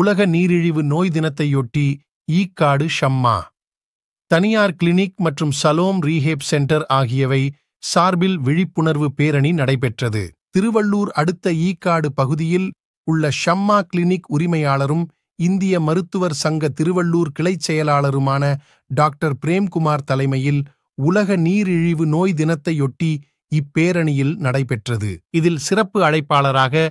உலக நீரிழிவு நோய் தினத்தையொட்டி ஈக்காடு ஷம்மா தனியார் கிளினிக் மற்றும் சலோம் ரீஹேப் சென்டர் ஆகியவை சார்பில் விழிப்புணர்வு பேரணி நடைபெற்றது திருவள்ளூர் அடுத்த ஈக்காடு பகுதியில் உள்ள ஷம்மா கிளினிக் உரிமையாளரும் இந்திய மருத்துவர் சங்க திருவள்ளூர் கிளை செயலாளருமான டாக்டர் பிரேம்குமார் தலைமையில் உலக நீரிழிவு நோய் தினத்தையொட்டி இப்பேரணியில் நடைபெற்றது இதில் சிறப்பு அழைப்பாளராக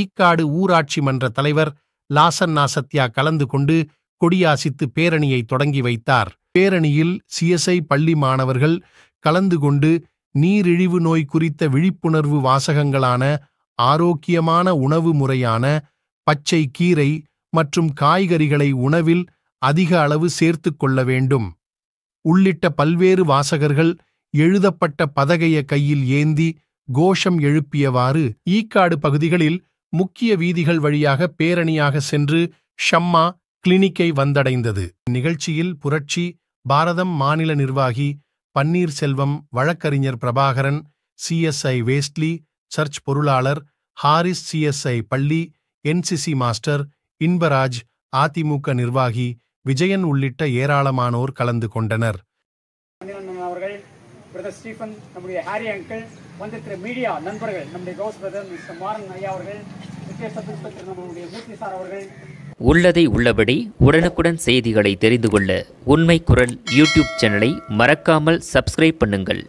ஈக்காடு ஊராட்சி மன்ற தலைவர் லாசன்னாசத்யா கலந்து கொண்டு கொடியாசித்து பேரணியை தொடங்கி வைத்தார் பேரணியில் சிஎஸ்ஐ பள்ளி மாணவர்கள் கலந்து கொண்டு நீரிழிவு நோய் குறித்த விழிப்புணர்வு வாசகங்களான ஆரோக்கியமான உணவு முறையான பச்சை கீரை மற்றும் காய்கறிகளை உணவில் அதிக அளவு சேர்த்து கொள்ள வேண்டும் உள்ளிட்ட பல்வேறு வாசகர்கள் எழுதப்பட்ட பதகைய கையில் ஏந்தி கோஷம் எழுப்பியவாறு ஈக்காடு பகுதிகளில் முக்கிய வீதிகள் வழியாக பேரணியாக சென்று ஷம்மா கிளினிக்கை வந்தடைந்தது நிகழ்ச்சியில் புரட்சி பாரதம் மாநில நிர்வாகி பன்னீர்செல்வம் வழக்கறிஞர் பிரபாகரன் சிஎஸ்ஐ வேஸ்ட்லி சர்ச் பொருளாளர் ஹாரிஸ் சிஎஸ்ஐ பள்ளி என்சிசி மாஸ்டர் இன்பராஜ் அதிமுக நிர்வாகி விஜயன் உள்ளிட்ட ஏராளமானோர் கலந்து கொண்டனர் பிரதர் ஸ்டீஃபன் நம்முடைய ஹாரி அங்கிள் வந்திருக்கிற மீடியா நண்பர்கள் நம்முடைய கவுஸ் பிரதர் மிஸ்டர் மாரன் ஐயா அவர்கள் உள்ளதை உள்ளபடி உடனுக்குடன் செய்திகளை தெரிந்து கொள்ள உண்மை குரல் யூடியூப் சேனலை மறக்காமல் சப்ஸ்கிரைப் பண்ணுங்கள்